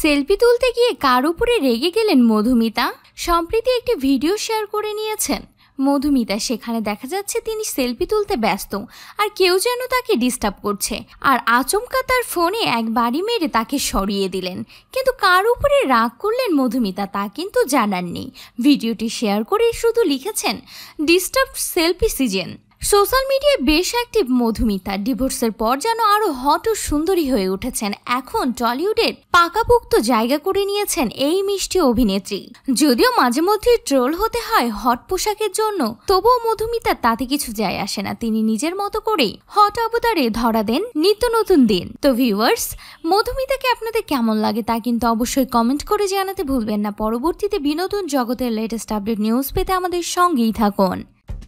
selfie তুলতে গিয়ে কার উপরে রেগে গেলেন মধুমিতা সম্প্রতি একটি ভিডিও শেয়ার করে নিয়েছেন মধুমিতা সেখানে দেখা যাচ্ছে তিনি সেলফি তুলতে ব্যস্ত আর কেউ যেন তাকে ডিস্টার্ব করছে আর আচমকা তার ফোনে এক বাড়ি মেরে তাকে সরিয়ে দিলেন কিন্তু কার উপরে রাগ করলেন মধুমিতা তা কিন্তু জানাননি ভিডিওটি শেয়ার করে শুধু লিখেছেন ডিস্টার্ব সেলফি সিজন সোশ্যাল মিডিয়ায় বেশ অ্যাক্টিভ মধুমিতা ডিভোর্সের পর যেন আরও হট ও সুন্দরী হয়ে উঠেছেন এখন টলিউডের পাকাপুক্ত জায়গা করে নিয়েছেন এই মিষ্টি অভিনেত্রী যদিও মাঝে মধ্যে ট্রোল হতে হয় হট পোশাকের জন্য তবুও মধুমিতা তাতে কিছু যায় আসে না তিনি নিজের মতো করেই হট অবতারে ধরা দেন নিত্য নতুন দিন তো ভিউয়ার্স মধুমিতাকে আপনাদের কেমন লাগে তা কিন্তু অবশ্যই কমেন্ট করে জানাতে ভুলবেন না পরবর্তীতে বিনোদন জগতের লেটেস্ট আপডেট নিউজ পেতে আমাদের সঙ্গেই থাকুন